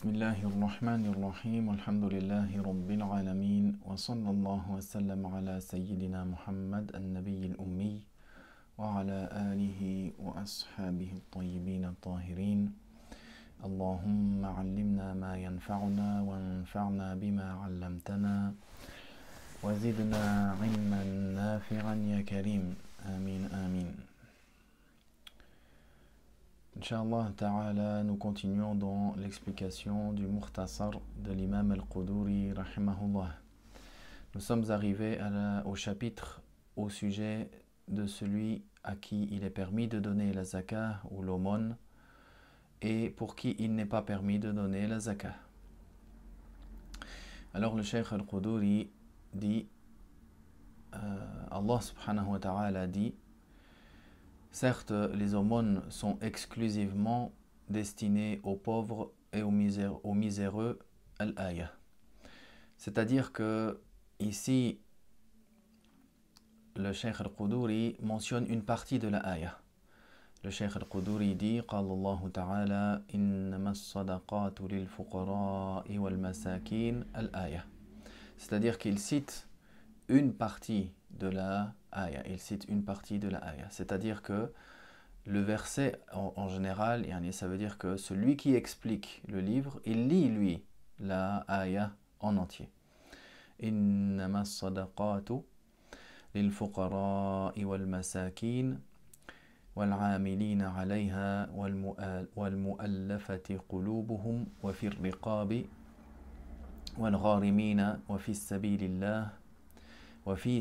بسم الله الرحمن الرحيم والحمد لله رب العالمين وصلى الله وسلم على سيدنا محمد النبي الأمي وعلى آله وأصحابه الطيبين الطاهرين اللهم علمنا ما ينفعنا وانفعنا بما علمتنا وزدنا علما نافعا يا كريم آمين آمين Inch'Allah ta'ala, nous continuons dans l'explication du Murtasar de l'imam al-Quduri rahimahullah. Nous sommes arrivés à au chapitre au sujet de celui à qui il est permis de donner la zakah ou l'aumône et pour qui il n'est pas permis de donner la zakah. Alors le cheikh al-Quduri dit euh, Allah subhanahu wa ta'ala dit « Certes, les aumônes sont exclusivement destinées aux pauvres et aux, miséreux, al cest C'est-à-dire que ici, le Cheikh al-Quduri mentionne une partie de la ayah. Le Cheikh al-Quduri dit wal-masakin al C'est-à-dire qu'il cite une partie de la ayah, il cite une partie de la ayah. C'est-à-dire que le verset en, en, général, ça veut dire que celui qui explique le livre, il lit lui la ayah en entier. إنما amilina alayha wal والعاملين عليها والمؤلفة قلوبهم وفي الرقاب والغارمين وفي السبيل الله donc le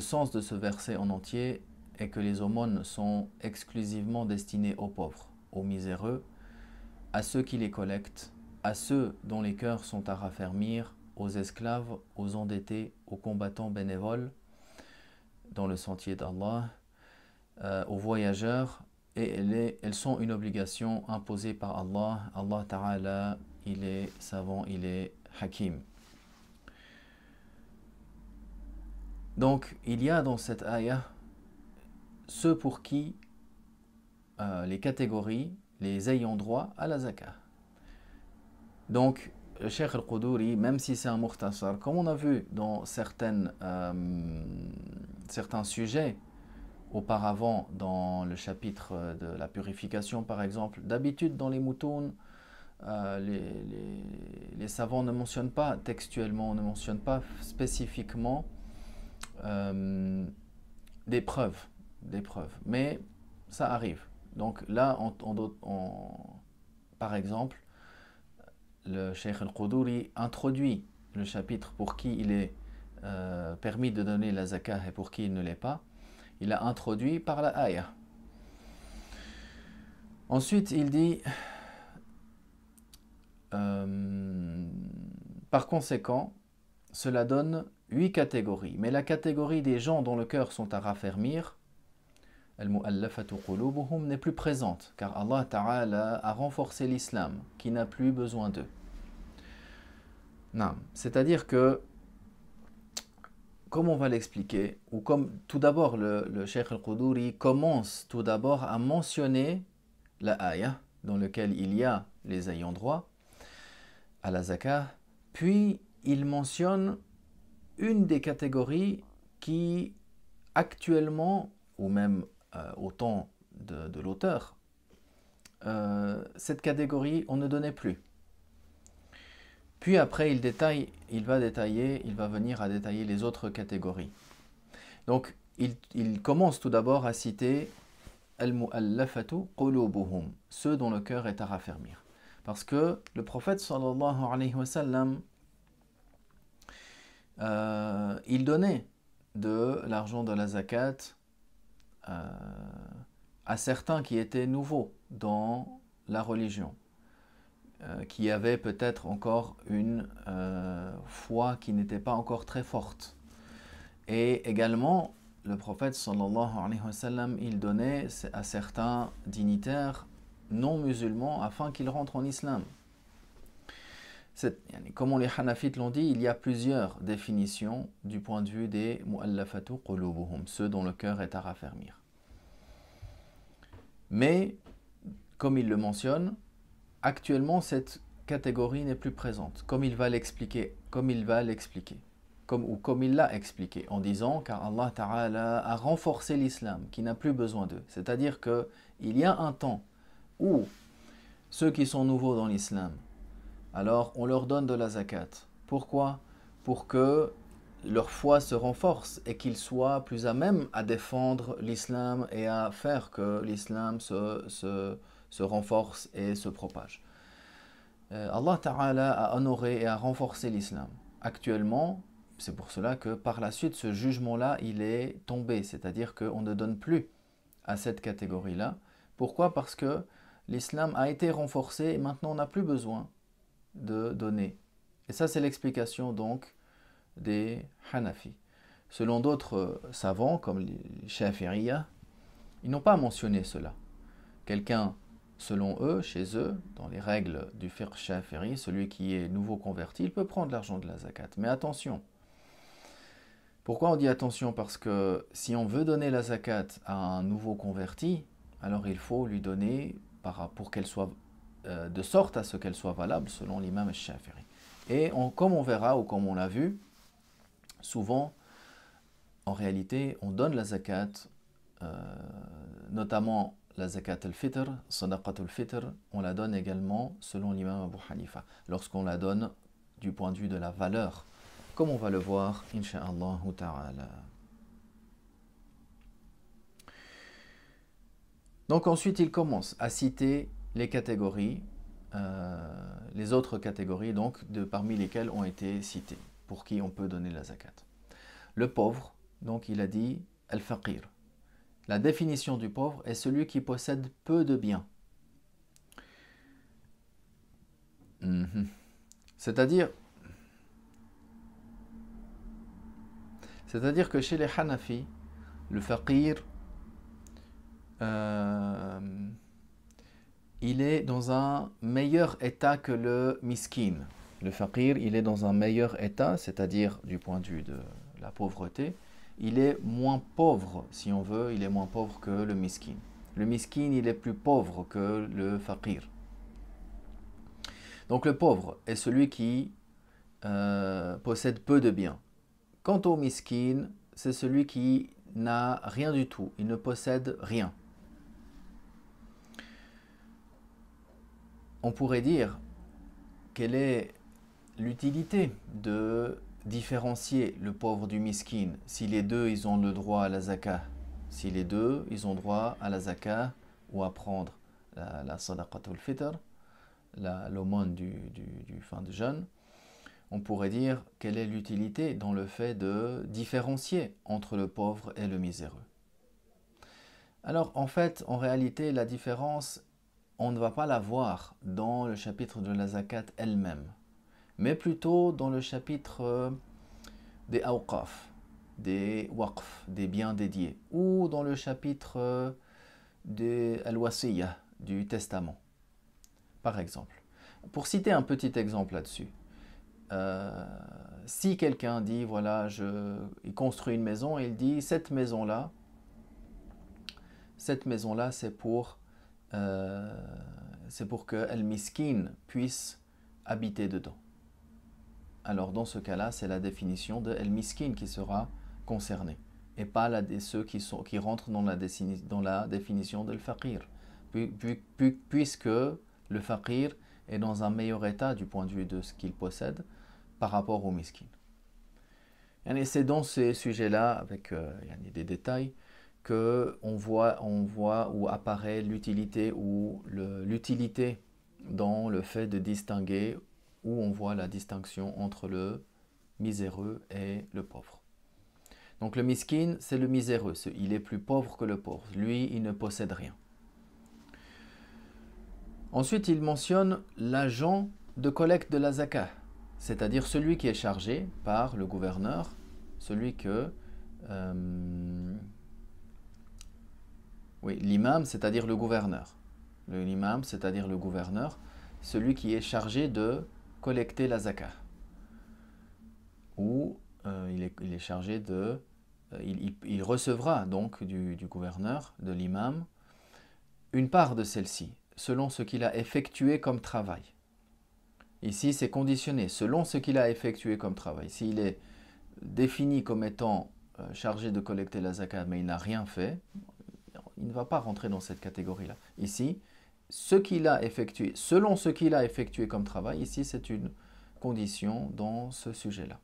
sens de ce verset en entier est que les aumônes sont exclusivement destinées aux pauvres, aux miséreux, à ceux qui les collectent, à ceux dont les cœurs sont à raffermir, aux esclaves, aux endettés, aux combattants bénévoles dans le sentier d'Allah, euh, aux voyageurs, et elles sont une obligation imposée par Allah. Allah Ta'ala, il est savant, il est hakim. Donc, il y a dans cette ayah ceux pour qui euh, les catégories, les ayant droit à la zakat. Donc, le Cheikh al-Quduri, même si c'est un muhtasar, comme on a vu dans certaines, euh, certains sujets, auparavant dans le chapitre euh, de la purification par exemple. D'habitude dans les moutons, euh, les, savants ne mentionnent pas textuellement, ne mentionnent pas spécifiquement euh, des preuves, des preuves. Mais ça arrive. Donc là, par exemple, le Cheikh al-Quduri introduit le chapitre pour qui il est permis de donner la zakah et pour qui il ne l'est pas. Il l'a introduit par la ayah. Ensuite, il dit euh, Par conséquent, cela donne huit catégories. Mais la catégorie des gens dont le cœur sont à raffermir, n'est plus présente, car Allah Ta'ala a renforcé l'islam, qui n'a plus besoin d'eux. C'est-à-dire que comme on va l'expliquer, ou comme tout d'abord le, Cheikh al-Quduri commence tout d'abord à mentionner la ayah dans laquelle il y a les ayants droit à la zakah, puis il mentionne une des catégories qui actuellement, ou même euh, au temps de, l'auteur, euh, cette catégorie, on ne donnait plus. Puis après, il il va détailler, il va venir à détailler les autres catégories. Donc, il, commence tout d'abord à citer al ceux dont le cœur est à raffermir. Parce que le prophète sallallahu alayhi wa sallam, euh, il donnait de l'argent de la zakat euh, à certains qui étaient nouveaux dans la religion. Euh, qui avait peut-être encore une euh, foi qui n'était pas encore très forte. Et également, le prophète sallallahu alayhi wa sallam, il donnait à certains dignitaires non musulmans afin qu'ils rentrent en islam. Comme les Hanafites l'ont dit, il y a plusieurs définitions du point de vue des mu'allafatu qulubuhum, ceux dont le cœur est à raffermir. Mais, comme il le mentionne, Actuellement, cette catégorie n'est plus présente, comme il va l'expliquer, comme il va l'expliquer, comme, ou comme il l'a expliqué, en disant car Allah Ta'ala a renforcé l'islam, qui n'a plus besoin d'eux. C'est-à-dire que il y a un temps où ceux qui sont nouveaux dans l'islam, alors on leur donne de la zakat. Pourquoi Pour que leur foi se renforce et qu'ils soient plus à même à défendre l'islam et à faire que l'islam se se renforce et se propage. Euh, Allah Ta'ala a honoré et a renforcé l'islam. Actuellement, c'est pour cela que par la suite, ce jugement-là, il est tombé, c'est-à-dire qu'on ne donne plus à cette catégorie-là. Pourquoi Parce que l'islam a été renforcé et maintenant on n'a plus besoin de donner. Et ça, c'est l'explication donc des Hanafis. Selon d'autres euh, savants, comme les Shafiriyah, ils n'ont pas mentionné cela. Quelqu'un Selon eux, chez eux, dans les règles du Ferry, celui qui est nouveau converti, il peut prendre l'argent de la zakat. Mais attention. Pourquoi on dit attention Parce que si on veut donner la zakat à un nouveau converti, alors il faut lui donner pour qu'elle soit euh, de sorte à ce qu'elle soit valable selon l'imam Shafiri. Et comme on verra ou comme on l'a vu, souvent, en réalité, on donne la zakat, euh, notamment la zakat al-fitr, sadaqat al-fitr, on la donne également selon l'imam Abu Hanifa, lorsqu'on la donne du point de vue de la valeur, comme on va le voir, ou ta'ala. Donc ensuite, il commence à citer les catégories, euh, les autres catégories, donc de parmi lesquelles ont été citées, pour qui on peut donner la zakat. Le pauvre, donc il a dit al-faqir, la définition du pauvre est celui qui possède peu de biens. Mhm. C'est-à-dire, c'est-à-dire que chez les Hanafi, le faqir, euh, il est dans un meilleur état que le miskin. Le faqir, il est dans un meilleur état, c'est-à-dire du point de vue de la pauvreté, il est moins pauvre, si on veut, il est moins pauvre que le miskin. Le miskin, il est plus pauvre que le faqir. Donc le pauvre est celui qui euh, possède peu de biens. Quant au miskin, c'est celui qui n'a rien du tout, il ne possède rien. On pourrait dire quelle est l'utilité de différencier le pauvre du miskin si les deux ils ont le droit à la Si les deux ils ont droit à la zakat ou à prendre la, la sadaqatul fitr, l'aumône du, du, fin de jeûne, on pourrait dire quelle est l'utilité dans le fait de différencier entre le pauvre et le miséreux. Alors en fait, en réalité, la différence, on ne va pas la voir dans le chapitre de la zakat elle-même mais plutôt dans le chapitre euh, des awqaf, des waqf, des biens dédiés, ou dans le chapitre euh, des al du testament, par exemple. Pour citer un petit exemple là-dessus, euh, si quelqu'un dit, voilà, je, il construit une maison il dit, cette maison-là, cette maison-là, c'est pour, c'est pour que el miskin puisse habiter dedans alors dans ce cas-là, c'est la définition de El Miskin qui sera concernée et pas ceux qui, sont, qui rentrent dans la, définition de El Faqir, puisque le Faqir est dans un meilleur état du point de vue de ce qu'il possède par rapport au Miskin. Et c'est dans ces sujets-là, avec euh, des détails, que on voit, on voit où apparaît l'utilité ou l'utilité dans le fait de distinguer où on voit la distinction entre le miséreux et le pauvre. Donc le miskin, c'est le miséreux, il est plus pauvre que le pauvre, lui, il ne possède rien. Ensuite, il mentionne l'agent de collecte de la zakat, c'est-à-dire celui qui est chargé par le gouverneur, celui que euh, oui, l'imam, c'est-à-dire le gouverneur. L'imam, c'est-à-dire le gouverneur, celui qui est chargé de collecter la zakat. Ou euh, il, est, chargé de... Euh, il, recevra donc du, gouverneur, de l'imam, une part de celle-ci, selon ce qu'il a effectué comme travail. Ici, c'est conditionné, selon ce qu'il a effectué comme travail. S'il est défini comme étant euh, chargé de collecter la zakat, mais il n'a rien fait, il ne va pas rentrer dans cette catégorie-là. Ici, ce qu'il a effectué, selon ce qu'il a effectué comme travail, ici c'est une condition dans ce sujet-là.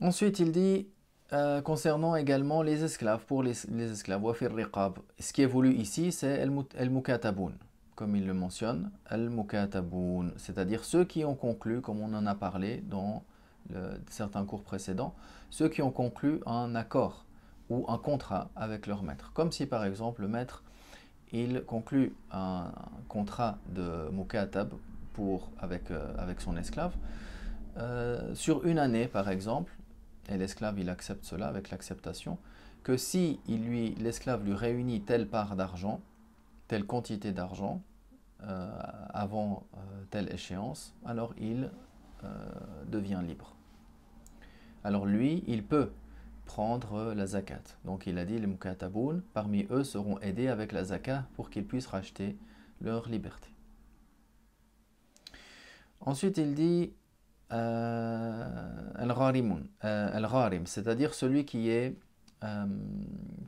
Ensuite, il dit euh, concernant également les esclaves, pour les, les esclaves, ce qui est voulu ici, c'est el mukataboun comme il le mentionne, el mukataboun cest c'est-à-dire ceux qui ont conclu, comme on en a parlé dans certains cours précédents, ceux qui ont conclu un accord ou un contrat avec leur maître. Comme si par exemple le maître il conclut un contrat de mukatab pour avec, euh, avec son esclave euh, sur une année par exemple, et l'esclave il accepte cela avec l'acceptation, que si il lui l'esclave lui réunit telle part d'argent, telle quantité d'argent euh, avant telle échéance, alors il devient libre. Alors lui, il peut prendre euh, la zakat. Donc il a dit les mukataboun, parmi eux seront aidés avec la zakat pour qu'ils puissent racheter leur liberté. Ensuite il dit euh, al gharimun cest euh, c'est-à-dire celui qui est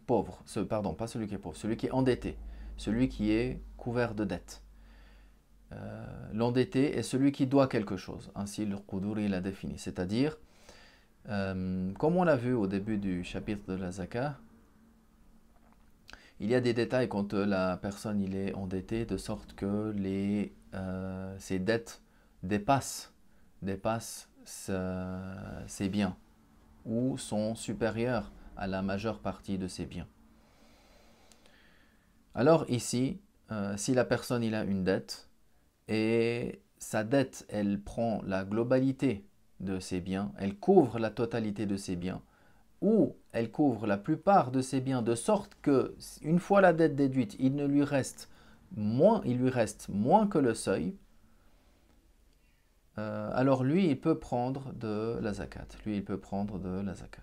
pauvre, ce, pardon, pas celui qui est pauvre, celui qui est endetté, celui qui est couvert de dettes. L'endetté est celui qui doit quelque chose, ainsi le Quduri l'a défini, c'est-à-dire euh, comme on l'a vu au début du chapitre de la Zaka, il y a des détails quand la personne il est endettée, de sorte que les, euh, ses dettes dépassent, dépassent ses biens ou sont supérieures à la majeure partie de ses biens. Alors ici, euh, si la personne il a une dette et sa dette elle prend la globalité de ses biens, elle couvre la totalité de ses biens, ou elle couvre la plupart de ses biens, de sorte que, une fois la dette déduite, il ne lui reste moins, il lui reste moins que le seuil, euh, alors lui, il peut prendre de la zakat. Lui, il peut prendre de la zakat.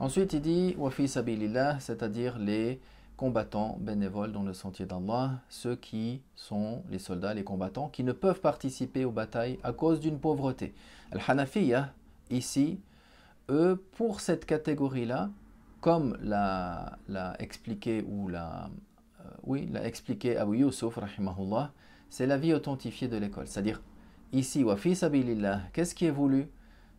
Ensuite, il dit wafi sabilillah, c'est-à-dire les combattants bénévoles dans le sentier d'Allah, ceux qui sont les soldats, les combattants, qui ne peuvent participer aux batailles à cause d'une pauvreté. Al-Hanafiya, ici, eux, pour cette catégorie-là, comme l'a, expliqué ou l'a, euh, oui, l'a expliqué Abu Yusuf, rahimahullah, c'est la vie authentifiée de l'école. C'est-à-dire, ici, Wafi Sabilillah, qu'est-ce qui est voulu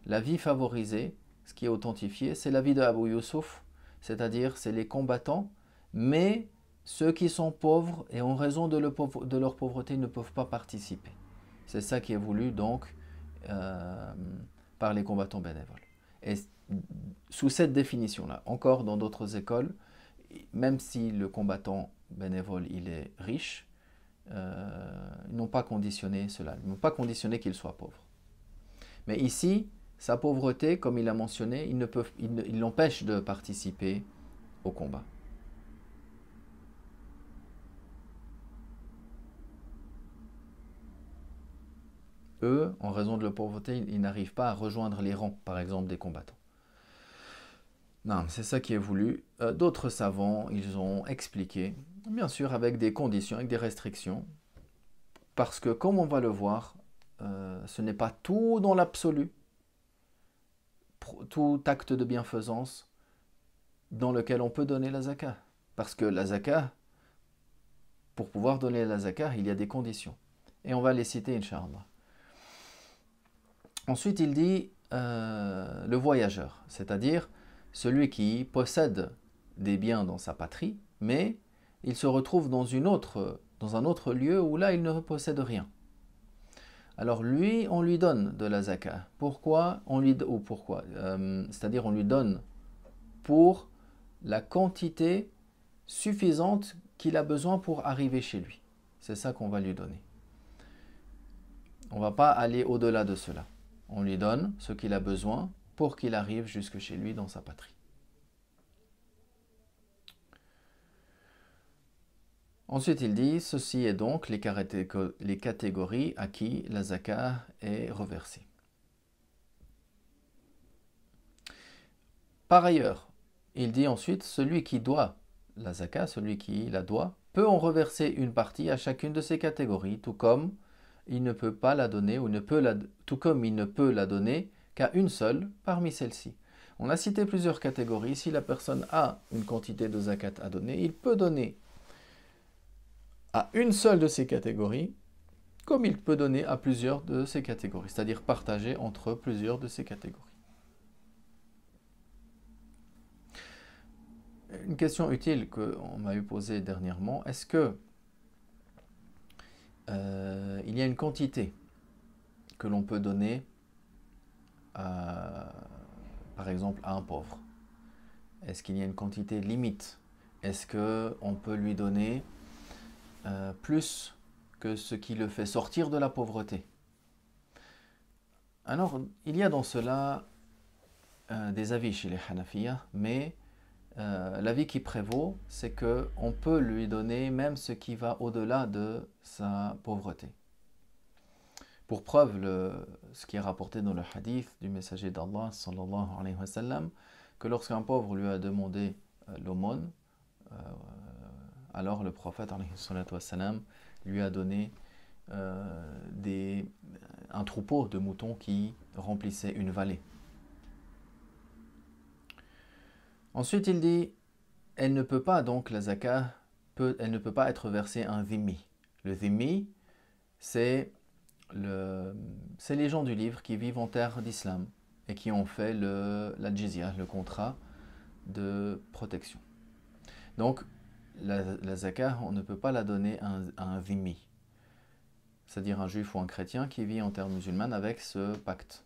La vie favorisée, ce qui est authentifié, c'est la vie de Abu Yusuf, c'est-à-dire c'est les combattants mais ceux qui sont pauvres et en raison de, leur pauvreté ne peuvent pas participer. C'est ça qui est voulu donc euh, par les combattants bénévoles. Et sous cette définition-là, encore dans d'autres écoles, même si le combattant bénévole il est riche, euh, ils n'ont pas conditionné cela, ils n'ont pas conditionné qu'il soit pauvre. Mais ici, sa pauvreté, comme il a mentionné, il l'empêche de participer au combat. en raison de leur pauvreté, ils n'arrivent pas à rejoindre les rangs, par exemple, des combattants. Non, c'est ça qui est voulu. Euh, d'autres savants, ils ont expliqué, bien sûr avec des conditions, avec des restrictions, parce que comme on va le voir, euh, ce n'est pas tout dans l'absolu, tout acte de bienfaisance dans lequel on peut donner la zaka. Parce que la zaka, pour pouvoir donner la zaka, il y a des conditions. Et on va les citer, Inch'Allah. Ensuite, il dit euh, le voyageur, c'est-à-dire celui qui possède des biens dans sa patrie, mais il se retrouve dans, un autre lieu où là, il ne possède rien. Alors lui, on lui donne de la zakat. Pourquoi euh, C'est-à-dire on lui donne pour la quantité suffisante qu'il a besoin pour arriver chez lui. C'est ça qu'on va lui donner. On ne va pas aller au-delà de cela. On lui donne ce qu'il a besoin pour qu'il arrive jusque chez lui dans sa patrie. Ensuite, il dit Ceci est donc les, catégories à qui la zaka est reversée. Par ailleurs, il dit ensuite Celui qui doit la zaka celui qui la doit, peut en reverser une partie à chacune de ces catégories, tout comme il ne peut pas la donner, ou ne peut tout comme il ne peut la donner qu'à une seule parmi celles-ci. On a cité plusieurs catégories. Si la personne a une quantité de zakat à donner, il peut donner à une seule de ces catégories, comme il peut donner à plusieurs de ces catégories, c'est-à-dire partager entre plusieurs de ces catégories. Une question utile qu'on m'a eu posée dernièrement, est-ce que euh, il y a une quantité que l'on peut donner, par exemple, à un pauvre. Est-ce qu'il y a une quantité limite Est-ce qu'on peut lui donner euh, plus que ce qui le fait sortir de la pauvreté Alors, il y a dans cela euh, des avis chez les Hanafiya, mais euh, la l'avis qui prévaut, c'est que on peut lui donner même ce qui va au-delà de sa pauvreté. Pour preuve, ce qui est rapporté dans le hadith du messager d'Allah, que lorsqu'un pauvre lui a demandé euh, l'aumône, euh, alors le prophète, lui a donné un troupeau de moutons qui remplissait une vallée. Ensuite, il dit elle ne peut pas, donc la zaka, peut, elle ne peut pas être versée un dhimmi. Le dhimmi, c'est le, les gens du livre qui vivent en terre d'islam et qui ont fait le, la jizya, le contrat de protection. Donc, la, la zaka, on ne peut pas la donner à un, à un c'est-à-dire un juif ou un chrétien qui vit en terre musulmane avec ce pacte.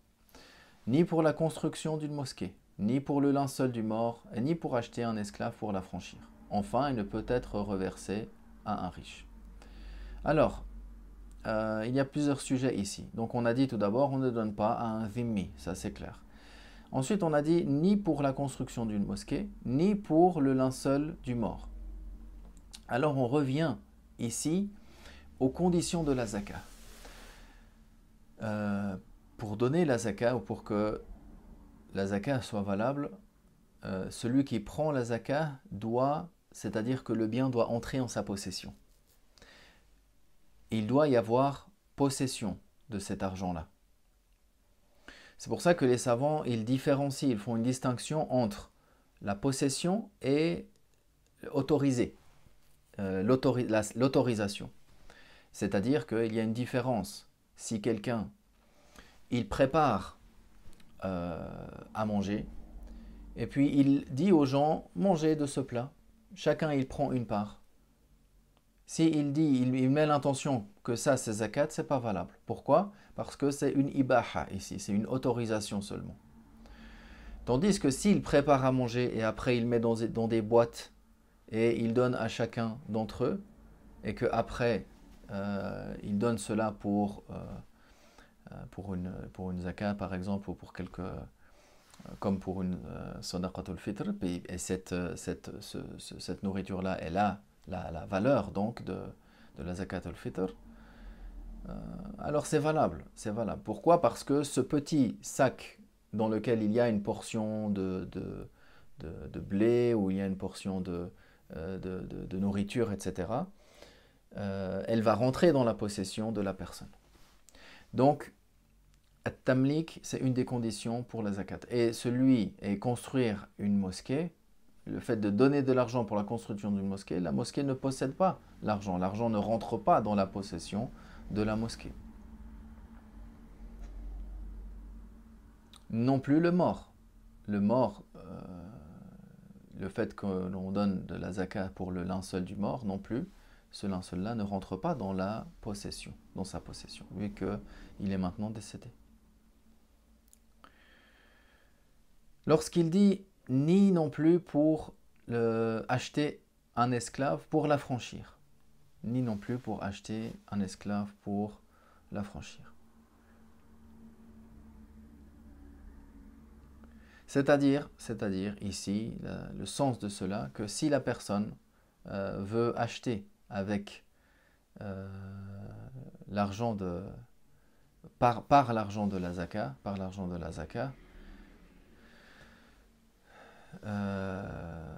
Ni pour la construction d'une mosquée, ni pour le linceul du mort, ni pour acheter un esclave pour l'affranchir. Enfin, il ne peut être reversé à un riche. Alors, euh, il y a plusieurs sujets ici. Donc on a dit tout d'abord, on ne donne pas à un vimmi, ça c'est clair. Ensuite, on a dit ni pour la construction d'une mosquée, ni pour le linceul du mort. Alors on revient ici aux conditions de la zaka. Euh, pour donner la zaka ou pour que la zaka soit valable, euh, celui qui prend la zaka doit, c'est-à-dire que le bien doit entrer en sa possession. Il doit y avoir possession de cet argent-là. C'est pour ça que les savants, ils différencient, ils font une distinction entre la possession et autorisé, euh, l'autorisation. C'est-à-dire qu'il y a une différence. Si quelqu'un, il prépare euh, à manger. Et puis il dit aux gens, mangez de ce plat. Chacun, il prend une part. si il dit, il, met l'intention que ça, c'est zakat, c'est pas valable. Pourquoi Parce que c'est une ibaha ici, c'est une autorisation seulement. Tandis que s'il prépare à manger et après il met dans, dans des boîtes et il donne à chacun d'entre eux, et que après euh, il donne cela pour euh, euh, pour une, pour une zakat par exemple, ou pour quelque euh, comme pour une euh, al fitr, et cette, nourriture-là, elle a la, valeur donc de, de la al fitr, alors c'est valable, c'est valable. Pourquoi Parce que ce petit sac dans lequel il y a une portion de, blé, ou il y a une portion de, nourriture, etc., elle va rentrer dans la possession de la personne. Donc, At-Tamlik, c'est une des conditions pour la zakat. Et celui, est construire une mosquée, le fait de donner de l'argent pour la construction d'une mosquée, la mosquée ne possède pas l'argent. L'argent ne rentre pas dans la possession de la mosquée. Non plus le mort. Le mort, euh, le fait que l'on donne de la zakat pour le linceul du mort, non plus, cela, cela ne rentre pas dans la possession, dans sa possession, vu qu'il est maintenant décédé. Lorsqu'il dit ni non plus pour acheter un esclave pour l'affranchir, ni non plus pour acheter un esclave pour l'affranchir. C'est-à-dire, c'est-à-dire ici, le sens de cela, que si la personne euh, veut acheter avec euh, l'argent de par, par l'argent de la zaka, par l'argent de la euh,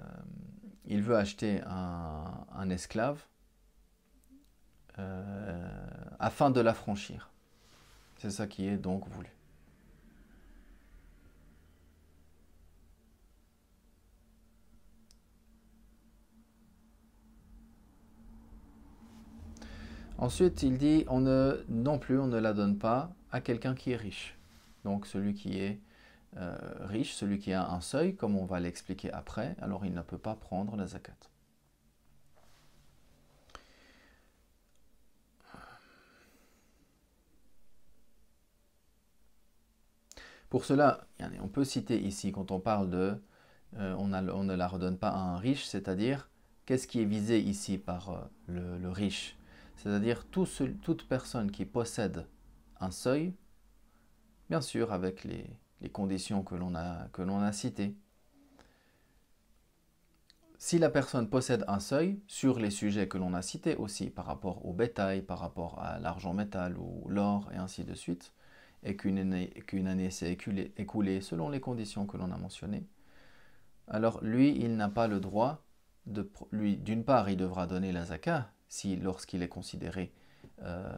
il veut acheter un, esclave euh, afin de l'affranchir. C'est ça qui est donc voulu. Ensuite, il dit on ne, non plus, on ne la donne pas à quelqu'un qui est riche. Donc celui qui est euh, riche, celui qui a un seuil, comme on va l'expliquer après, alors il ne peut pas prendre la zakat. Pour cela, on peut citer ici, quand on parle de euh, on, ne la redonne pas à un riche, c'est-à-dire qu'est-ce qui est visé ici par euh, le riche c'est-à-dire toute personne qui possède un seuil, bien sûr avec les, conditions que l'on a, a citées. Si la personne possède un seuil sur les sujets que l'on a cités aussi par rapport au bétail, par rapport à l'argent métal ou l'or et ainsi de suite, et qu'une année, s'est écoulée, selon les conditions que l'on a mentionnées, alors lui, il n'a pas le droit de... Lui, d'une part, il devra donner la zakat, lorsqu'il est considéré euh,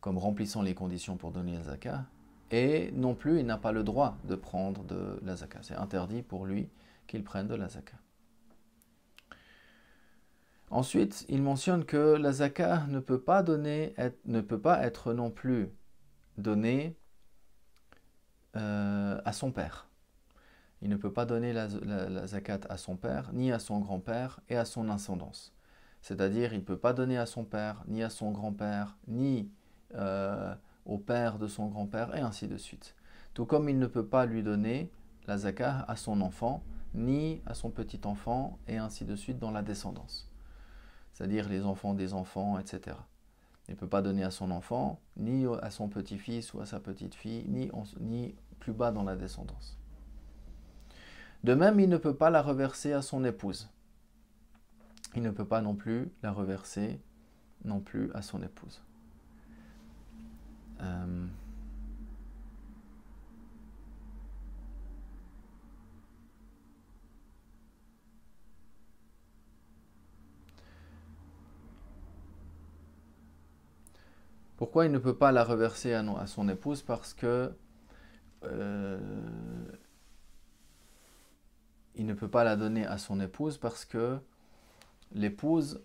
comme remplissant les conditions pour donner la Zaka, et non plus il n'a pas le droit de prendre de la zaka C'est interdit pour lui qu'il prenne de la zakat. Ensuite, il mentionne que la zaka ne peut pas, donner, être, ne peut pas être non plus donnée euh, à son père. Il ne peut pas donner la, la zakat à son père, ni à son grand-père et à son ascendance. C'est-à-dire, il ne peut pas donner à son père, ni à son grand-père, ni euh, au père de son grand-père, et ainsi de suite. Tout comme il ne peut pas lui donner la zakah à son enfant, ni à son petit-enfant, et ainsi de suite dans la descendance. C'est-à-dire les enfants des enfants, etc. Il ne peut pas donner à son enfant, ni à son petit-fils ou à sa petite-fille, ni plus bas dans la descendance. De même, il ne peut pas la reverser à son épouse il ne peut pas non plus la reverser non plus à son épouse. Euh, pourquoi il ne peut pas la reverser à, son épouse Parce que euh, il ne peut pas la donner à son épouse parce que l'épouse,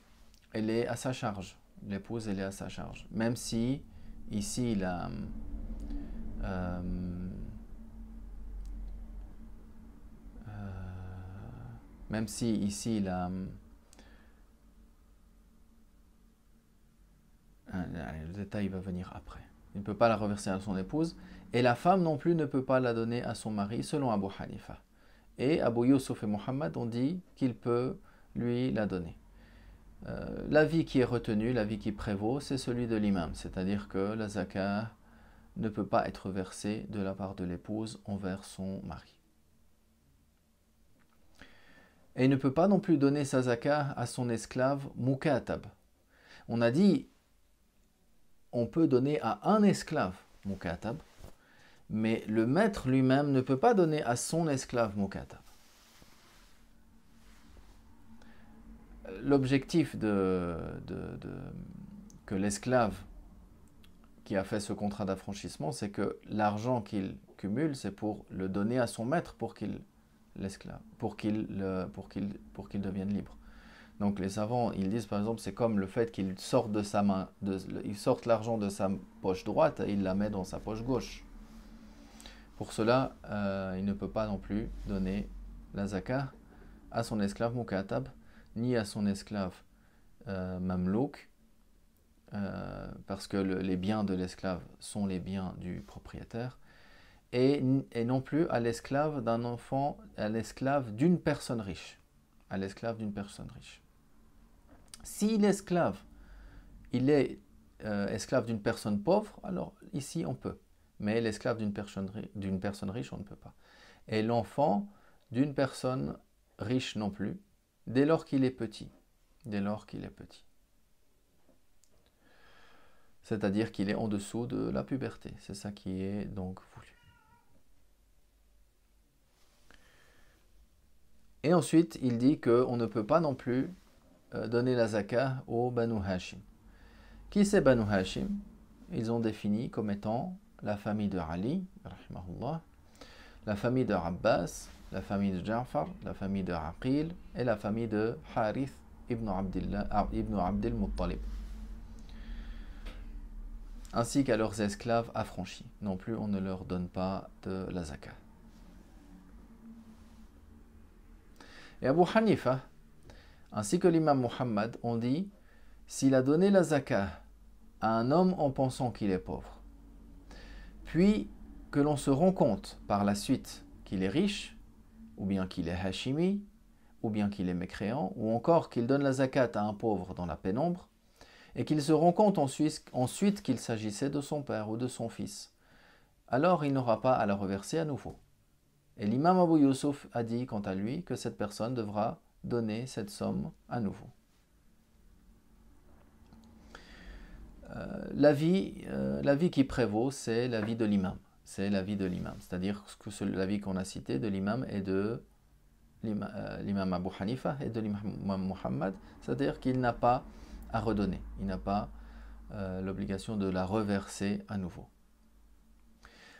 elle est à sa charge. L'épouse, elle est à sa charge. Même si, ici, la, euh, euh, même si, ici, a... Euh, le détail va venir après. Il ne peut pas la reverser à son épouse. Et la femme non plus ne peut pas la donner à son mari, selon Abu Hanifa. Et Abu Yusuf et Muhammad ont dit qu'il peut lui l'a donné. La euh, l'avis qui est retenu, l'avis qui prévaut, c'est celui de l'imam, c'est-à-dire que la zakat ne peut pas être versée de la part de l'épouse envers son mari. Et il ne peut pas non plus donner sa zaka à son esclave mukatab. On a dit, on peut donner à un esclave mukatab, mais le maître lui-même ne peut pas donner à son esclave mukatab. l'objectif de, de, que l'esclave qui a fait ce contrat d'affranchissement, c'est que l'argent qu'il cumule, c'est pour le donner à son maître pour qu'il l'esclave, pour qu'il pour qu'il pour qu'il devienne libre. Donc les savants, ils disent par exemple, c'est comme le fait qu'il sorte de sa main, de, il sorte l'argent de sa poche droite et il la met dans sa poche gauche. Pour cela, euh, il ne peut pas non plus donner la zakat à son esclave Mukatab, ni à son esclave euh, mamelouk, euh, parce que les biens de l'esclave sont les biens du propriétaire, et, et non plus à l'esclave d'un enfant, à l'esclave d'une personne riche. À l'esclave d'une personne riche. Si l'esclave, il est euh, esclave d'une personne pauvre, alors ici on peut. Mais l'esclave d'une personne, personne riche, on ne peut pas. Et l'enfant d'une personne riche non plus, dès lors qu'il est petit. Dès lors qu'il est petit. C'est-à-dire qu'il est en dessous de la puberté. C'est ça qui est donc voulu. Et ensuite, il dit qu'on ne peut pas non plus euh, donner la zakat au Banu Hashim. Qui c'est Banu Hashim Ils ont défini comme étant la famille de Ali, la famille de Abbas, la famille de Ja'far, la famille de Aqil et la famille de Harith ibn, Abdel ah, Muttalib. Ainsi qu'à leurs esclaves affranchis. Non plus, on ne leur donne pas de la zakat. Et Abu Hanifa, ainsi que l'imam Muhammad, ont dit s'il a donné la zakat à un homme en pensant qu'il est pauvre, puis que l'on se rend compte par la suite qu'il est riche, ou bien qu'il est hashimi, ou bien qu'il est mécréant, ou encore qu'il donne la zakat à un pauvre dans la pénombre, et qu'il se rend compte ensuite qu'il s'agissait de son père ou de son fils, alors il n'aura pas à la reverser à nouveau. Et l'imam Abu Yusuf a dit quant à lui que cette personne devra donner cette somme à nouveau. Euh, la, vie, euh, la vie qui prévaut, c'est la vie de l'imam c'est l'avis de l'imam. C'est-à-dire que l'avis qu'on a cité de l'imam et de euh, l'imam Abu Hanifa et de l'imam Muhammad, c'est-à-dire qu'il n'a pas à redonner, il n'a pas euh, l'obligation de la reverser à nouveau.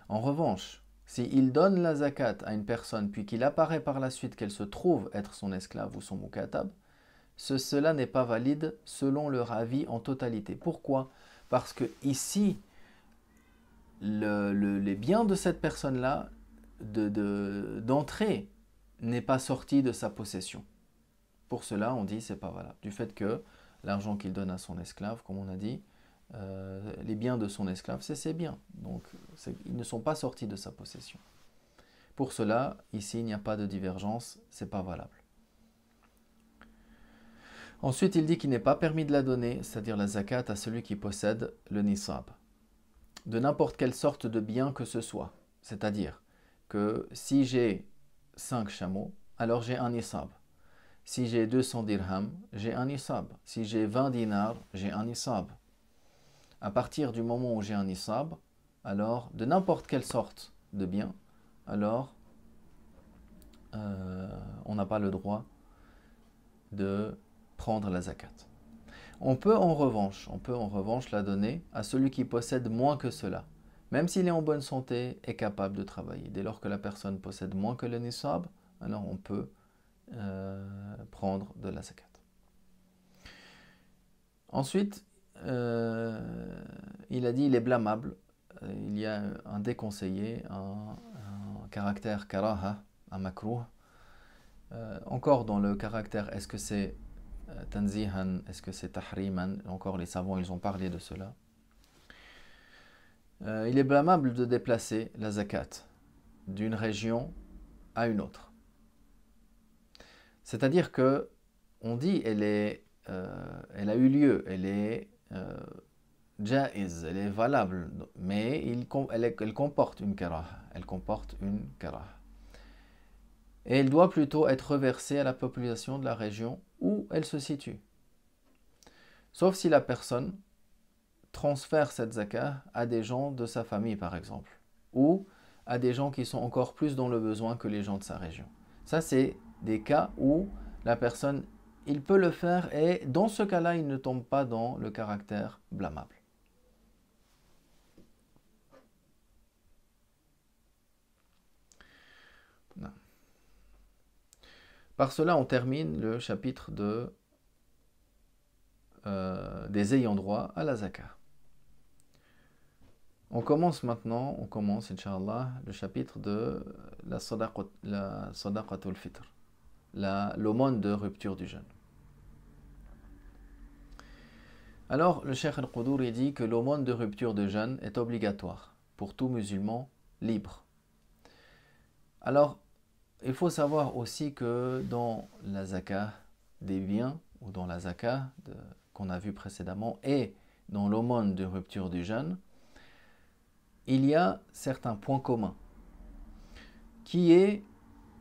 En revanche, s'il donne la zakat à une personne puis qu'il apparaît par la suite qu'elle se trouve être son esclave ou son mukatab, ce, cela n'est pas valide selon leur avis en totalité. Pourquoi Parce que ici, le, les biens de cette personne-là, d'entrée, de, n'est pas sorti de sa possession. Pour cela, on dit c'est pas valable. Du fait que l'argent qu'il donne à son esclave, comme on a dit, euh, les biens de son esclave, c'est ses biens. Donc, ils ne sont pas sortis de sa possession. Pour cela, ici, il n'y a pas de divergence, c'est pas valable. Ensuite, il dit qu'il n'est pas permis de la donner, c'est-à-dire la zakat, à celui qui possède le nisab de n'importe quelle sorte de bien que ce soit. C'est-à-dire que si j'ai 5 chameaux, alors j'ai un isab. Si j'ai 200 dirhams, j'ai un isab. Si j'ai 20 dinars, j'ai un isab. À partir du moment où j'ai un isab, alors de n'importe quelle sorte de bien, alors euh, on n'a pas le droit de prendre la zakat. On peut en revanche, on peut en revanche la donner à celui qui possède moins que cela, même s'il est en bonne santé et capable de travailler. Dès lors que la personne possède moins que le nisab, alors on peut euh, prendre de la zakat. Ensuite, euh, il a dit il est blâmable, euh, il y a un déconseillé, un, caractère karaha, un makruh. encore dans le caractère, est-ce que c'est euh, tanzihan, est-ce que c'est tahriman Encore les savants, ils ont parlé de cela. Euh, il est blâmable de déplacer la zakat d'une région à une autre. C'est-à-dire que on dit elle est, euh, elle a eu lieu, elle est euh, elle est valable, mais il, elle, comporte une karah, elle comporte une karah. Et elle doit plutôt être reversée à la population de la région où elle se situe. Sauf si la personne transfère cette zakat à des gens de sa famille, par exemple, ou à des gens qui sont encore plus dans le besoin que les gens de sa région. Ça, c'est des cas où la personne, il peut le faire et dans ce cas-là, il ne tombe pas dans le caractère blâmable. Par cela, on termine le chapitre de, euh, des ayants droit à la zakat. On commence maintenant, on commence, Inch'Allah, le chapitre de la sadaqatul fitr, l'aumône de rupture du jeûne. Alors, le Cheikh al-Qudur dit que l'aumône de rupture de jeûne est obligatoire pour tout musulman libre. Alors, il faut savoir aussi que dans la zaka des biens, ou dans la zaka qu'on a vu précédemment, et dans l'aumône de rupture du jeûne, il y a certains points communs, qui est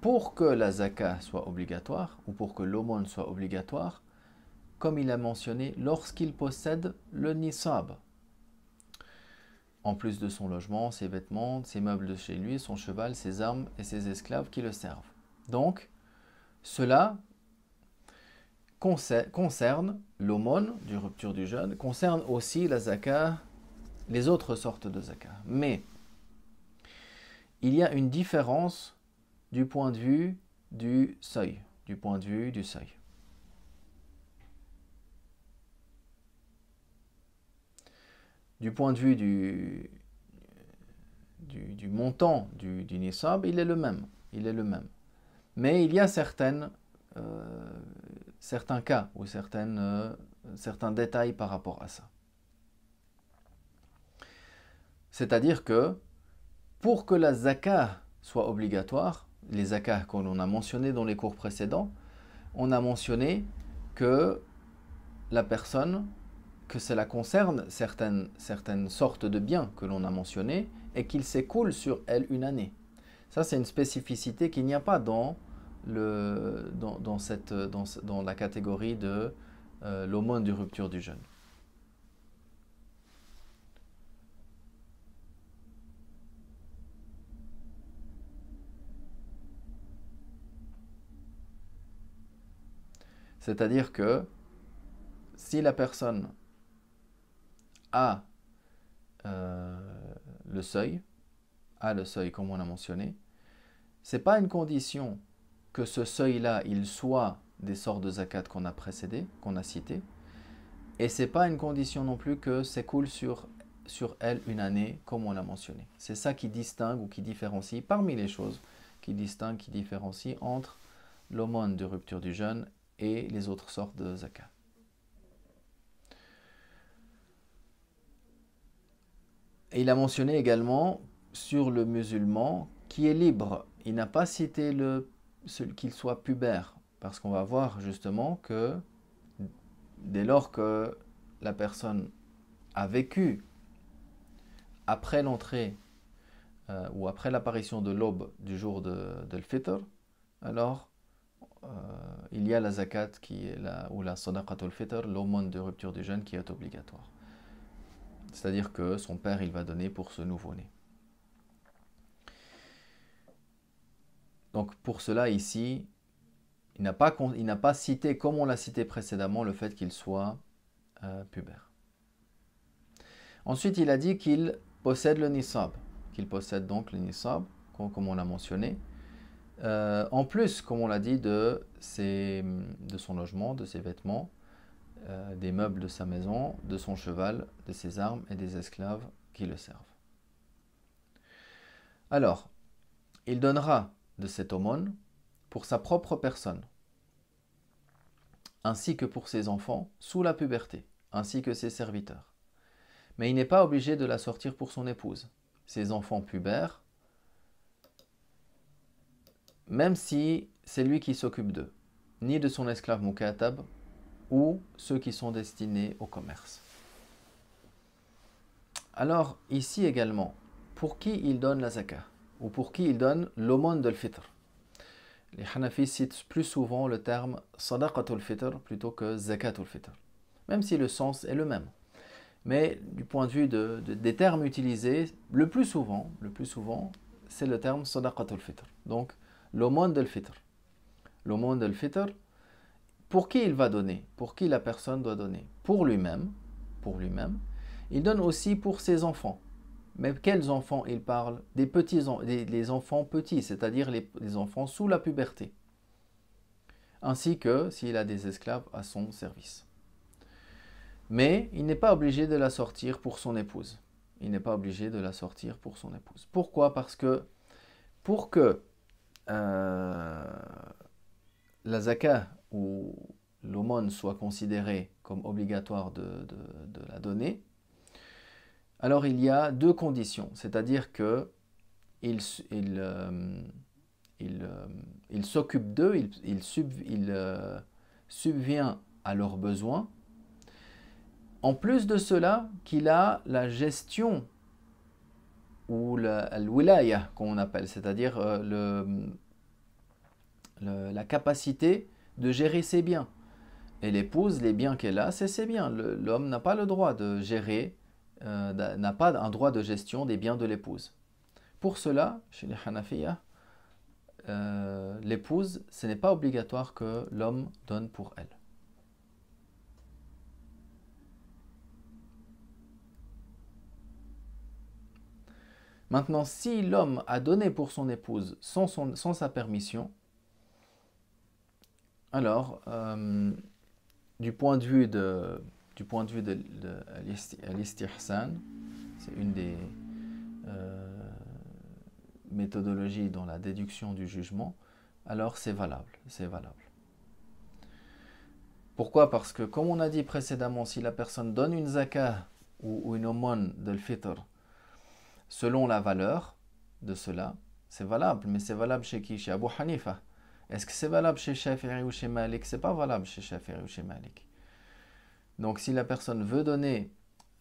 pour que la zaka soit obligatoire, ou pour que l'aumône soit obligatoire, comme il a mentionné, lorsqu'il possède le nisab, en plus de son logement, ses vêtements, ses meubles de chez lui, son cheval, ses armes et ses esclaves qui le servent. Donc, cela concerne l'aumône du rupture du jeûne, concerne aussi la Zaka, les autres sortes de Zaka. Mais il y a une différence du point de vue du seuil, du point de vue du seuil. du point de vue du, montant du, du il est le même. Il est le même. Mais il y a certaines, euh, certains cas ou certaines, euh, certains détails par rapport à ça. C'est-à-dire que pour que la zakah soit obligatoire, les zakah qu'on a mentionné dans les cours précédents, on a mentionné que la personne que cela concerne certaines, certaines sortes de biens que l'on a mentionnés et qu'il s'écoule sur elle une année. Ça, c'est une spécificité qu'il n'y a pas dans, le, dans, dans, la catégorie de euh, l'aumône du rupture du jeûne. C'est-à-dire que si la personne à euh, le seuil, à le seuil comme on a mentionné, c'est pas une condition que ce seuil-là, il soit des sortes de zakat qu'on a précédé, qu'on a cité, et c'est pas une condition non plus que s'écoule sur sur elle une année, comme on l'a mentionné. C'est ça qui distingue ou qui différencie, parmi les choses qui distingue, qui différencie entre l'aumône de rupture du jeûne et les autres sortes de zakat. il a mentionné également sur le musulman qui est libre. Il n'a pas cité le qu'il soit pubère, parce qu'on va voir justement que dès lors que la personne a vécu après l'entrée euh, ou après l'apparition de l'aube du jour de, de alors euh, il y a la zakat qui est ou la sadaqat al-fitr, l'aumône de rupture du jeûne qui est obligatoire. C'est-à-dire que son père, il va donner pour ce nouveau-né. Donc pour cela, ici, il n'a pas, il pas cité, comme on l'a cité précédemment, le fait qu'il soit euh, pubère. Ensuite, il a dit qu'il possède le nisab, qu'il possède donc le nisab, comme, on l'a mentionné. Euh, en plus, comme on l'a dit, de, de son logement, de ses vêtements, euh, des meubles de sa maison, de son cheval, de ses armes et des esclaves qui le servent. Alors, il donnera de cette aumône pour sa propre personne, ainsi que pour ses enfants sous la puberté, ainsi que ses serviteurs. Mais il n'est pas obligé de la sortir pour son épouse. Ses enfants pubères, même si c'est lui qui s'occupe d'eux, ni de son esclave Mukatab, ou ceux qui sont destinés au commerce. Alors ici également, pour qui il donne la zakat ou pour qui il donne l'aumône de l'fitr Les Hanafis citent plus souvent le terme sadaqatul fitr plutôt que zakatul fitr, même si le sens est le même. Mais du point de vue des termes utilisés, le plus souvent, le plus souvent, c'est le terme sadaqatul fitr, donc l'aumône de l'fitr. L'aumône de l'fitr, pour qui il va donner Pour qui la personne doit donner Pour lui-même, pour lui-même. Il donne aussi pour ses enfants. Mais quels enfants il parle Des petits, enfants petits, c'est-à-dire les, enfants sous la puberté. Ainsi que s'il a des esclaves à son service. Mais il n'est pas obligé de la sortir pour son épouse. Il n'est pas obligé de la sortir pour son épouse. Pourquoi Parce que pour que euh, la zakah ou l'aumône soit considérée comme obligatoire de, la donner, alors il y a deux conditions, c'est-à-dire que il, euh, euh, il, s'occupe d'eux, il, sub, euh, subvient à leurs besoins. En plus de cela, qu'il a la gestion ou la wilaya qu'on appelle, c'est-à-dire le la capacité de gérer ses biens. Et l'épouse, les biens qu'elle a, c'est ses biens. L'homme n'a pas le droit de gérer, euh, n'a pas un droit de gestion des biens de l'épouse. Pour cela, chez les Hanafiya, euh, l'épouse, ce n'est pas obligatoire que l'homme donne pour elle. Maintenant, si l'homme a donné pour son épouse sans sa permission, alors, euh, du point de vue de du point de vue l'istihsan, c'est une des euh, méthodologies dans la déduction du jugement, alors c'est valable, c'est valable. Pourquoi Parce que comme on a dit précédemment, si la personne donne une zakah ou, une aumône de l'fitr selon la valeur de cela, c'est valable, mais c'est valable chez qui Chez Abu Hanifa. Est-ce que c'est valable chez Shafi'i ou chez Malik C'est pas valable chez Shafi'i ou chez Malik. Donc si la personne veut donner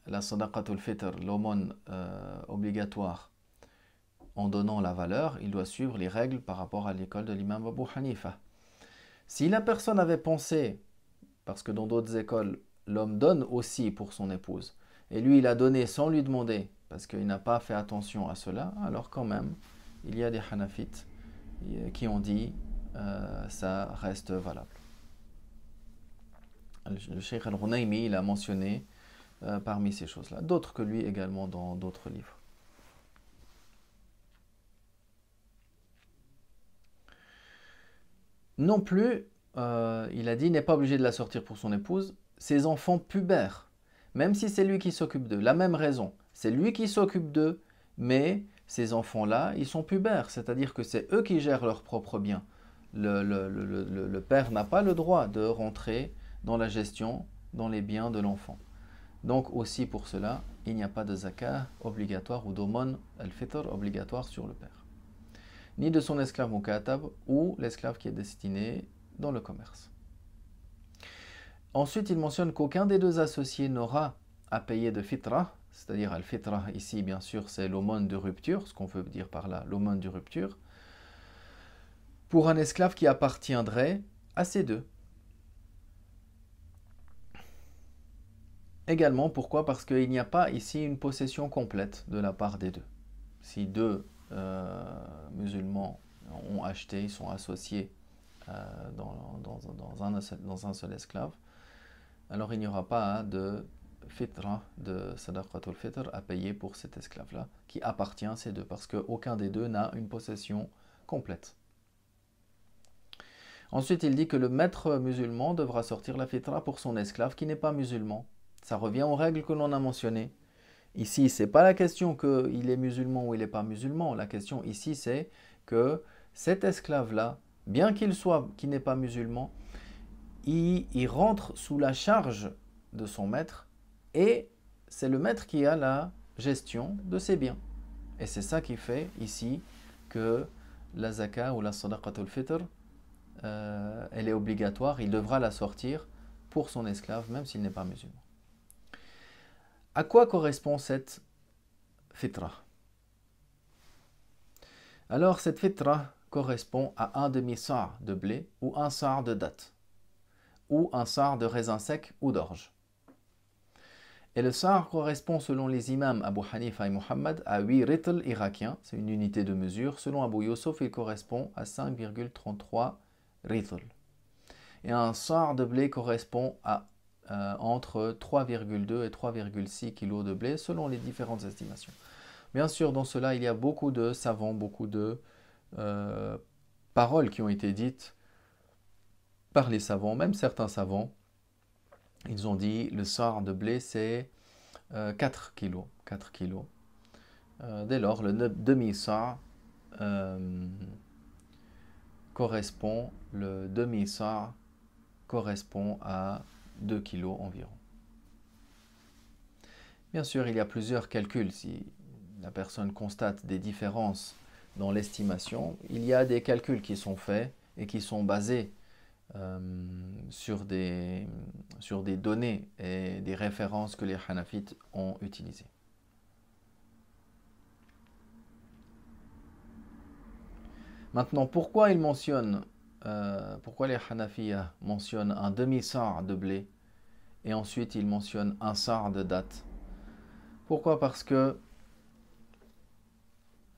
la sadaqatul fitr, l'aumône euh, obligatoire, en donnant la valeur, il doit suivre les règles par rapport à l'école de l'imam Abu Hanifa. Si la personne avait pensé, parce que dans d'autres écoles, l'homme donne aussi pour son épouse, et lui il a donné sans lui demander, parce qu'il n'a pas fait attention à cela, alors quand même, il y a des Hanafites euh, qui ont dit euh, ça reste valable. Le Cheikh al-Runaymi, il a mentionné euh, parmi ces choses-là, d'autres que lui également dans d'autres livres. Non plus, euh, il a dit, n'est pas obligé de la sortir pour son épouse, ses enfants pubères, même si c'est lui qui s'occupe d'eux. La même raison, c'est lui qui s'occupe d'eux, mais ces enfants-là, ils sont pubères, c'est-à-dire que c'est eux qui gèrent leur propre bien le, père n'a pas le droit de rentrer dans la gestion, dans les biens de l'enfant. Donc aussi pour cela, il n'y a pas de zakat obligatoire ou d'aumône al-fitr obligatoire sur le père. Ni de son esclave mukatab ou l'esclave qui est destiné dans le commerce. Ensuite, il mentionne qu'aucun des deux associés n'aura à payer de fitra, c'est-à-dire al-fitra ici bien sûr c'est l'aumône de rupture, ce qu'on veut dire par là, l'aumône de rupture, pour un esclave qui appartiendrait à ces deux. Également, pourquoi Parce qu'il n'y a pas ici une possession complète de la part des deux. Si deux euh, musulmans ont acheté, ils sont associés euh, dans, un, dans, un, seul esclave, alors il n'y aura pas de fitra, de sadaqatul fitr à payer pour cet esclave-là, qui appartient à ces deux, parce qu'aucun des deux n'a une possession complète. Ensuite, il dit que le maître musulman devra sortir la fitra pour son esclave qui n'est pas musulman. Ça revient aux règles que l'on a mentionnées. Ici, ce c'est pas la question qu'il est musulman ou il n'est pas musulman. La question ici, c'est que cet esclave-là, bien qu'il soit, qui n'est pas musulman, il, il, rentre sous la charge de son maître et c'est le maître qui a la gestion de ses biens. Et c'est ça qui fait ici que la zaka ou la sadaqatul fitr euh, elle est obligatoire, il devra la sortir pour son esclave, même s'il n'est pas musulman. À quoi correspond cette fitra Alors cette fitra correspond à un demi-sar de blé ou un sar de date ou un sar de raisin sec ou d'orge. Et le sar correspond selon les imams Abu Hanifa et Muhammad à 8 ritl irakiens, c'est une unité de mesure. Selon Abu Yusuf, il correspond à 5,33 et un sort de blé correspond à euh, entre 3,2 et 3,6 kg de blé selon les différentes estimations. Bien sûr, dans cela, il y a beaucoup de savants, beaucoup de euh, paroles qui ont été dites par les savants, même certains savants. Ils ont dit le sort de blé, c'est 4 kg. 4 dès lors, le demi sort euh, correspond, le demi-sar correspond à 2 kg environ. Bien sûr, il y a plusieurs calculs. Si la personne constate des différences dans l'estimation, il y a des calculs qui sont faits et qui sont basés euh, sur, des, sur des données et des références que les Hanafites ont utilisées. Maintenant, pourquoi il mentionne euh, pourquoi les Hanafiya mentionnent un demi-sar de blé et ensuite ils mentionnent un sar de date Pourquoi Parce que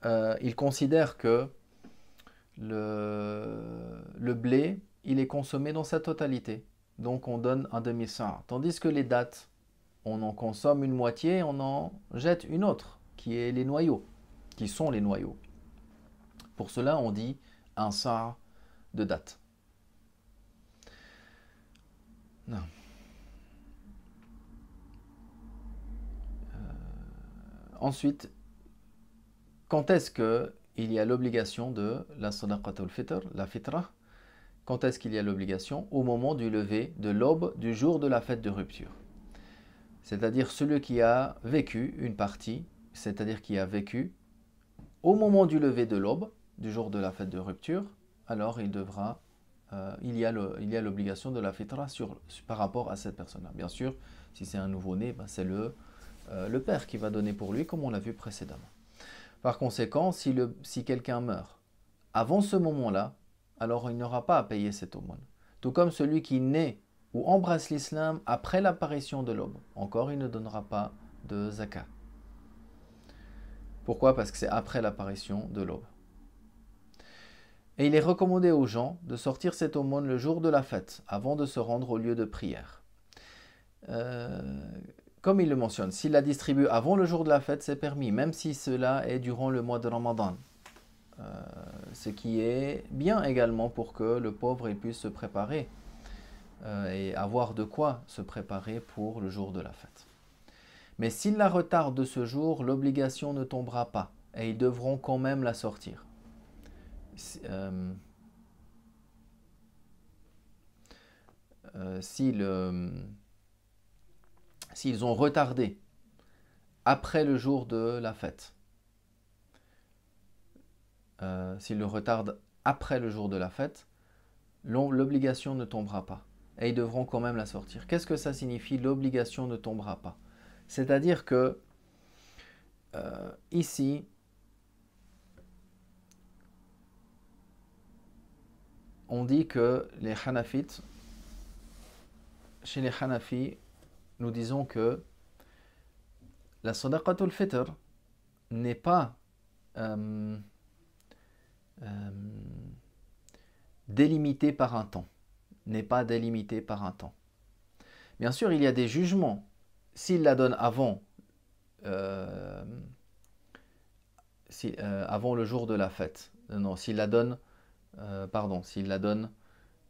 euh, ils considèrent que le, le, blé, il est consommé dans sa totalité. Donc on donne un demi-sar. Tandis que les dates, on en consomme une moitié et on en jette une autre, qui est les noyaux, qui sont les noyaux. Pour cela, on dit un sar de date. Euh, ensuite, quand est-ce qu'il y a l'obligation de la sadaqatul fitr, la fitra Quand est-ce qu'il y a l'obligation Au moment du lever de l'aube du jour de la fête de rupture. C'est-à-dire celui qui a vécu une partie, c'est-à-dire qui a vécu au moment du lever de l'aube, du jour de la fête de rupture, alors il devra, euh, il y a l'obligation de la fitra sur, par rapport à cette personne-là. Bien sûr, si c'est un nouveau-né, ben, c'est le, euh, le père qui va donner pour lui, comme on l'a vu précédemment. Par conséquent, si, le, si quelqu'un meurt avant ce moment-là, alors il n'aura pas à payer cet aumône. Tout comme celui qui naît ou embrasse l'islam après l'apparition de l'aube, encore il ne donnera pas de zakat. Pourquoi Parce que c'est après l'apparition de l'aube. Et il est recommandé aux gens de sortir cette aumône le jour de la fête, avant de se rendre au lieu de prière. Euh, comme il le mentionne, s'il la distribue avant le jour de la fête, c'est permis, même si cela est durant le mois de Ramadan. Euh, ce qui est bien également pour que le pauvre puisse se préparer euh, et avoir de quoi se préparer pour le jour de la fête. Mais s'il la retarde de ce jour, l'obligation ne tombera pas et ils devront quand même la sortir. Euh, euh, s'ils ont retardé après le jour de la fête, euh, s'ils le retardent après le jour de la fête, l'obligation ne tombera pas. Et ils devront quand même la sortir. Qu'est-ce que ça signifie l'obligation ne tombera pas C'est-à-dire que ici, on dit que les Hanafites, chez les Hanafis, nous disons que la al fitr n'est pas euh, euh, délimitée par un temps. N'est pas délimitée par un temps. Bien sûr, il y a des jugements. S'il la donne avant, euh, avant le jour de la fête, non, s'il la donne euh, pardon, s'il la donne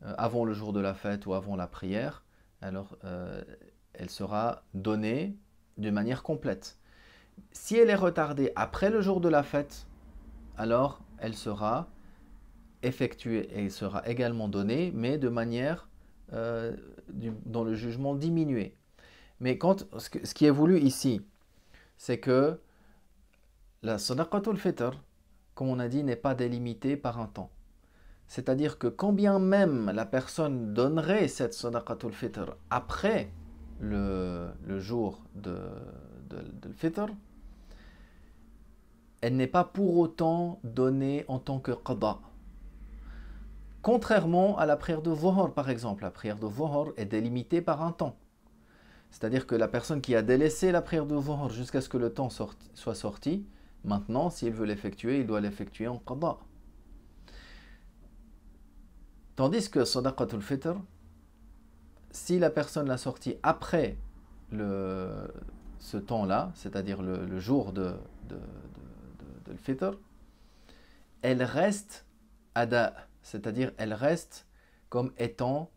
euh, avant le jour de la fête ou avant la prière, alors euh, elle sera donnée de manière complète. Si elle est retardée après le jour de la fête, alors elle sera effectuée et sera également donnée, mais de manière dans le jugement diminué. Mais quand, ce, qui est voulu ici, c'est que la sadaqatul fitr, comme on a dit, n'est pas délimitée par un temps. C'est-à-dire que combien même la personne donnerait cette al fitr après le, jour de, de, fitr, elle n'est pas pour autant donnée en tant que qada. Contrairement à la prière de Vohor, par exemple, la prière de Vohor est délimitée par un temps. C'est-à-dire que la personne qui a délaissé la prière de Vohor jusqu'à ce que le temps soit sorti, maintenant, s'il veut l'effectuer, il doit l'effectuer en qada. Tandis que Sadaqatul Fitr, si la personne l'a sortie après ce temps-là, c'est-à-dire le, jour de, de, elle reste ada, c'est-à-dire elle reste comme étant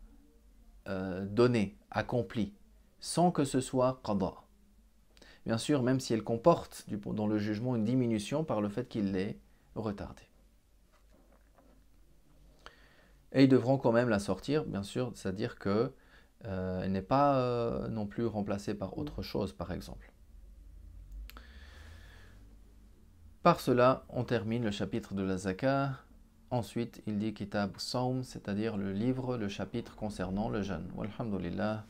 euh, donnée, accomplie, sans que ce soit qadha. Bien sûr, même si elle comporte du, dans le jugement une diminution par le fait qu'il l'ait retardé. Et ils devront quand même la sortir, bien sûr, c'est-à-dire qu'elle euh, n'est pas euh, non plus remplacée par mm. autre chose, par exemple. Par cela, on termine le chapitre de la Zaka. Ensuite, il dit Kitab Saum, c'est-à-dire le livre, le chapitre concernant le jeûne. Walhamdulillah.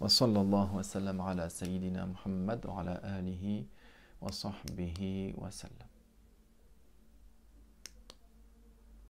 Wa sallallahu wa sallam ala Sayyidina Muhammad wa ala alihi wa sahbihi wa sallam.